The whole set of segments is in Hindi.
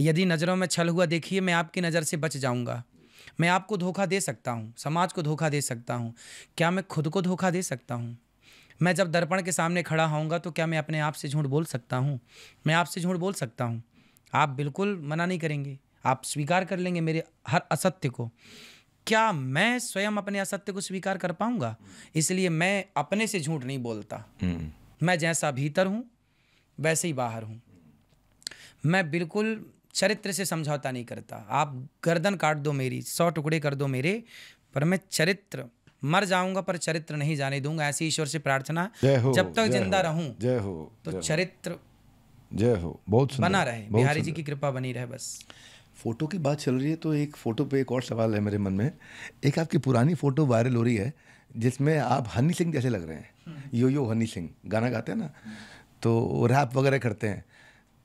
यदि नज़रों में छल हुआ देखिए मैं आपकी नज़र से बच जाऊँगा मैं आपको धोखा दे सकता हूँ समाज को धोखा दे सकता हूँ क्या मैं खुद को धोखा दे सकता हूँ मैं जब दर्पण के सामने खड़ा होऊंगा तो क्या मैं अपने आप से झूठ बोल सकता हूँ मैं आपसे झूठ बोल सकता हूँ आप बिल्कुल मना नहीं करेंगे आप स्वीकार कर लेंगे मेरे हर असत्य को क्या मैं स्वयं अपने असत्य को स्वीकार कर पाऊंगा इसलिए मैं अपने से झूठ नहीं बोलता हम्म। मैं जैसा भीतर हूँ वैसे ही बाहर हूँ मैं बिल्कुल चरित्र से समझौता नहीं करता आप गर्दन काट दो मेरी सौ टुकड़े कर दो मेरे पर मैं चरित्र मर जाऊंगा पर चरित्र नहीं जाने दूंगा ऐसी ईश्वर से प्रार्थना जब तक जिंदा रहूं जय हो तो चरित्र जय हो बहुत बना रहे बिहारी जी की कृपा बनी रहे बस फोटो की बात चल रही है तो एक फ़ोटो पे एक और सवाल है मेरे मन में एक आपकी पुरानी फ़ोटो वायरल हो रही है जिसमें आप हनी सिंह जैसे लग रहे हैं हम्म। यो यो हनी सिंह गाना गाते हैं ना तो रैप वगैरह करते हैं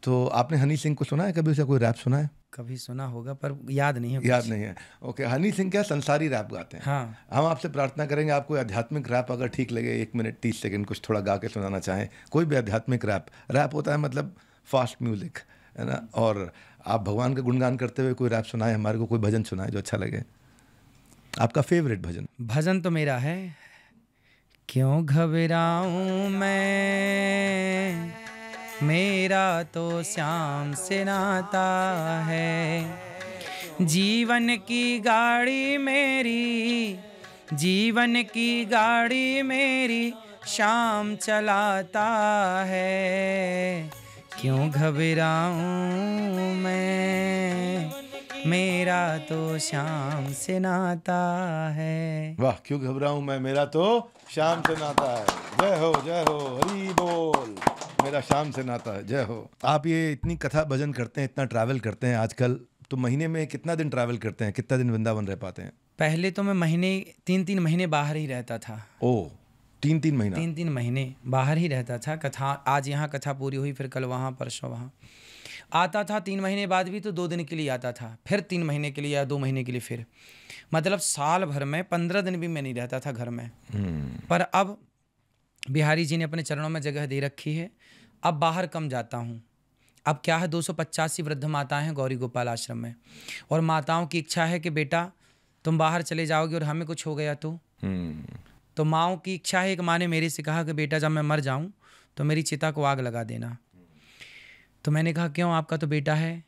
तो आपने हनी सिंह को सुना है कभी उसे कोई रैप सुना है कभी सुना होगा पर याद नहीं है याद नहीं है ओके हनी सिंह क्या संसारी रैप गाते हैं हाँ हम आपसे प्रार्थना करेंगे आपको आध्यात्मिक रैप अगर ठीक लगे एक मिनट तीस सेकंड कुछ थोड़ा गा के सुनाना चाहें कोई भी आध्यात्मिक रैप रैप होता है मतलब फास्ट म्यूजिक है ना और आप भगवान का गुणगान करते हुए कोई रैप सुनाए हमारे को कोई भजन सुनाए जो अच्छा लगे आपका फेवरेट भजन भजन तो मेरा है क्यों घबराऊं मैं मेरा तो श्याम से नाता है जीवन की गाड़ी मेरी जीवन की गाड़ी मेरी शाम चलाता है क्यों घबराऊं मैं मेरा तो शाम से नाता है वाह क्यों घबराऊं मैं मेरा तो शाम से नाता है जय हो जय हो हरी बोल मेरा शाम से नाता है जय हो आप ये इतनी कथा भजन करते हैं इतना ट्रैवल करते हैं आजकल तो महीने में कितना दिन ट्रैवल करते हैं कितना दिन वृंदावन रह पाते हैं पहले तो मैं महीने तीन तीन महीने बाहर ही रहता था ओ तीन तीन महीने तीन तीन महीने बाहर ही रहता था कथा आज यहाँ कथा पूरी हुई फिर कल वहाँ परसों वहाँ आता था तीन महीने बाद भी तो दो दिन के लिए आता था फिर तीन महीने के लिए या दो महीने के लिए फिर मतलब साल भर में पंद्रह दिन भी मैं नहीं रहता था घर में हम्म। पर अब बिहारी जी ने अपने चरणों में जगह दे रखी है अब बाहर कम जाता हूँ अब क्या है दो वृद्ध माताएं हैं गौरी गोपाल आश्रम में और माताओं की इच्छा है कि बेटा तुम बाहर चले जाओगे और हमें कुछ हो गया तो हम्म। तो माओ की इच्छा है एक माँ ने मेरे से कहा कि बेटा जब मैं मर जाऊँ तो मेरी चिता को आग लगा देना तो मैंने कहा क्यों आपका तो बेटा है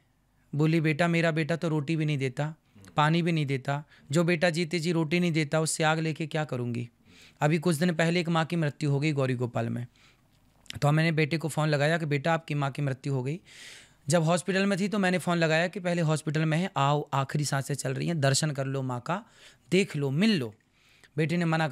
बोली बेटा मेरा बेटा तो रोटी भी नहीं देता पानी भी नहीं देता जो बेटा जीते जी रोटी नहीं देता उससे आग लेके क्या करूँगी अभी कुछ दिन पहले एक माँ की मृत्यु हो गई गौरी गोपाल में तो मैंने बेटे को फ़ोन लगाया कि बेटा आपकी माँ की मृत्यु हो गई जब हॉस्पिटल में थी तो मैंने फ़ोन लगाया कि पहले हॉस्पिटल में है आओ आखिरी सांसें चल रही हैं दर्शन कर लो माँ का देख लो मिल लो बेटे ने मना कर